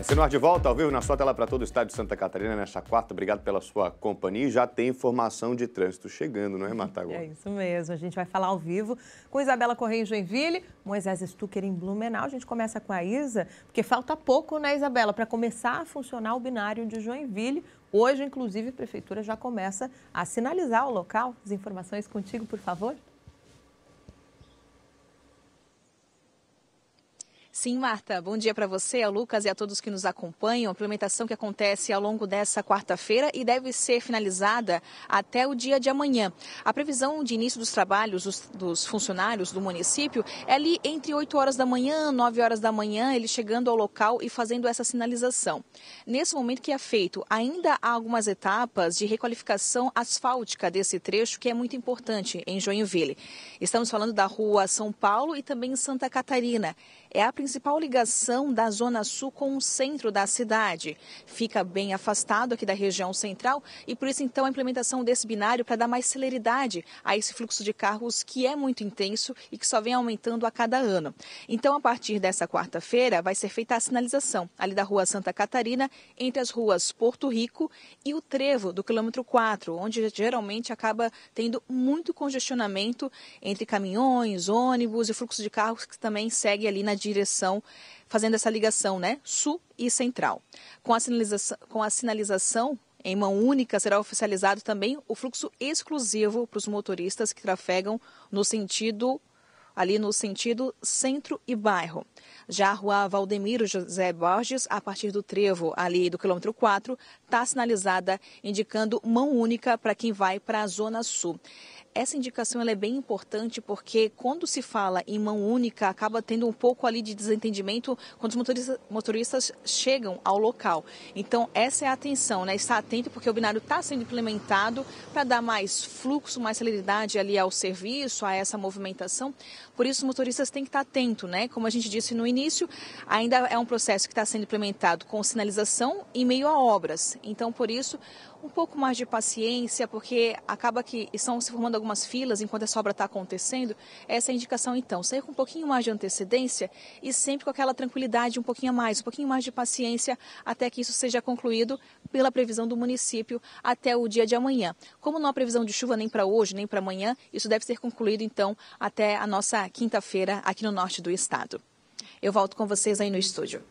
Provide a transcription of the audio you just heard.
Tá Sinor de volta ao vivo na sua tela para todo o estado de Santa Catarina nesta quarta. Obrigado pela sua companhia. Já tem informação de trânsito chegando, não é, Matagô? É isso mesmo. A gente vai falar ao vivo com Isabela Correia em Joinville, Moisés Stucker em Blumenau. A gente começa com a Isa, porque falta pouco, né, Isabela, para começar a funcionar o binário de Joinville. Hoje, inclusive, a prefeitura já começa a sinalizar o local. As informações contigo, por favor. Sim, Marta, bom dia para você, ao Lucas e a todos que nos acompanham. A implementação que acontece ao longo dessa quarta-feira e deve ser finalizada até o dia de amanhã. A previsão de início dos trabalhos dos, dos funcionários do município é ali entre 8 horas da manhã, 9 horas da manhã, eles chegando ao local e fazendo essa sinalização. Nesse momento que é feito, ainda há algumas etapas de requalificação asfáltica desse trecho que é muito importante em Joinville. Estamos falando da rua São Paulo e também Santa Catarina. É a principal ligação da Zona Sul com o centro da cidade. Fica bem afastado aqui da região central e por isso, então, a implementação desse binário para dar mais celeridade a esse fluxo de carros que é muito intenso e que só vem aumentando a cada ano. Então, a partir dessa quarta-feira, vai ser feita a sinalização ali da Rua Santa Catarina, entre as ruas Porto Rico e o Trevo do quilômetro 4, onde geralmente acaba tendo muito congestionamento entre caminhões, ônibus e fluxo de carros que também segue ali na direção ligação, fazendo essa ligação, né? Sul e central. Com a sinalização, com a sinalização em mão única será oficializado também o fluxo exclusivo para os motoristas que trafegam no sentido ali no sentido centro e bairro. Já a rua Valdemiro José Borges, a partir do trevo ali do quilômetro 4, está sinalizada indicando mão única para quem vai para a zona sul. Essa indicação é bem importante porque quando se fala em mão única, acaba tendo um pouco ali de desentendimento quando os motorista, motoristas chegam ao local. Então, essa é a atenção, né? Estar atento porque o binário está sendo implementado para dar mais fluxo, mais celeridade ali ao serviço, a essa movimentação. Por isso, os motoristas têm que estar tá atento, né? Como a gente disse no início, ainda é um processo que está sendo implementado com sinalização e meio a obras. Então, por isso, um pouco mais de paciência, porque acaba que estão se formando algumas filas enquanto essa obra está acontecendo, essa é a indicação então. Sair com um pouquinho mais de antecedência e sempre com aquela tranquilidade um pouquinho mais, um pouquinho mais de paciência até que isso seja concluído pela previsão do município até o dia de amanhã. Como não há previsão de chuva nem para hoje, nem para amanhã, isso deve ser concluído então até a nossa quinta-feira aqui no norte do estado. Eu volto com vocês aí no estúdio.